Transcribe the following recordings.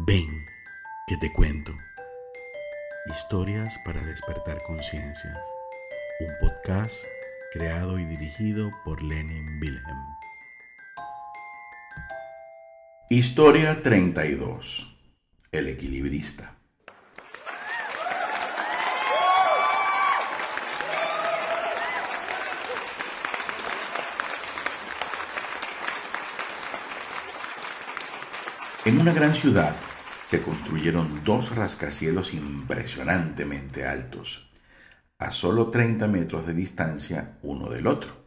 Ven, que te cuento. Historias para despertar conciencias. Un podcast creado y dirigido por Lenin Wilhelm. Historia 32. El equilibrista. En una gran ciudad se construyeron dos rascacielos impresionantemente altos, a solo 30 metros de distancia uno del otro.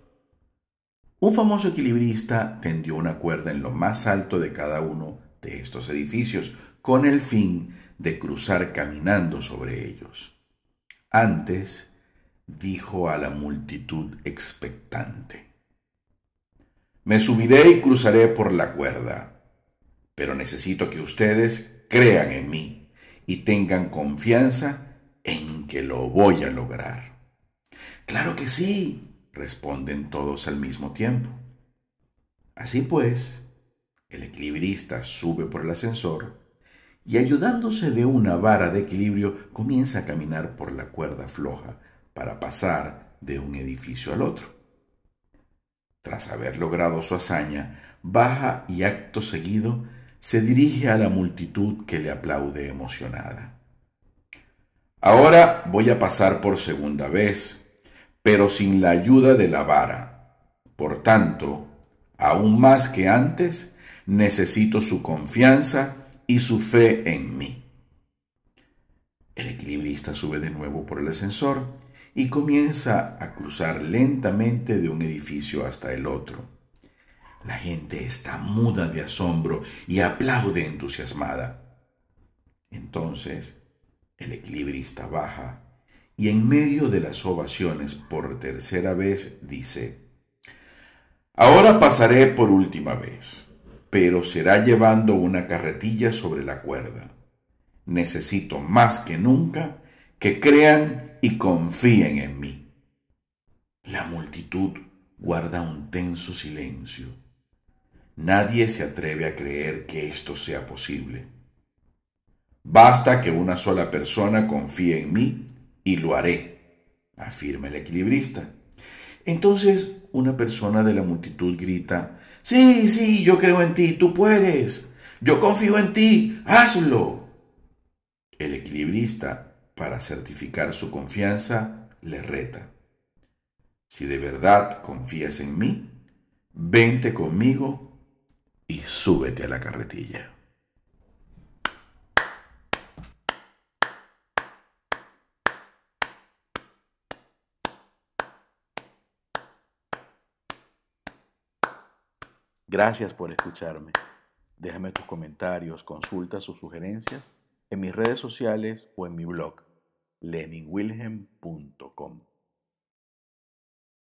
Un famoso equilibrista tendió una cuerda en lo más alto de cada uno de estos edificios con el fin de cruzar caminando sobre ellos. Antes dijo a la multitud expectante, Me subiré y cruzaré por la cuerda pero necesito que ustedes crean en mí y tengan confianza en que lo voy a lograr. Claro que sí, responden todos al mismo tiempo. Así pues, el equilibrista sube por el ascensor y ayudándose de una vara de equilibrio comienza a caminar por la cuerda floja para pasar de un edificio al otro. Tras haber logrado su hazaña, baja y acto seguido se dirige a la multitud que le aplaude emocionada. Ahora voy a pasar por segunda vez, pero sin la ayuda de la vara. Por tanto, aún más que antes, necesito su confianza y su fe en mí. El equilibrista sube de nuevo por el ascensor y comienza a cruzar lentamente de un edificio hasta el otro. La gente está muda de asombro y aplaude entusiasmada. Entonces, el equilibrista baja y en medio de las ovaciones por tercera vez dice, Ahora pasaré por última vez, pero será llevando una carretilla sobre la cuerda. Necesito más que nunca que crean y confíen en mí. La multitud guarda un tenso silencio. Nadie se atreve a creer que esto sea posible. Basta que una sola persona confíe en mí y lo haré, afirma el equilibrista. Entonces una persona de la multitud grita, sí, sí, yo creo en ti, tú puedes, yo confío en ti, hazlo. El equilibrista, para certificar su confianza, le reta. Si de verdad confías en mí, vente conmigo y súbete a la carretilla. Gracias por escucharme. Déjame tus comentarios, consultas o sugerencias en mis redes sociales o en mi blog leninwilhelm.com.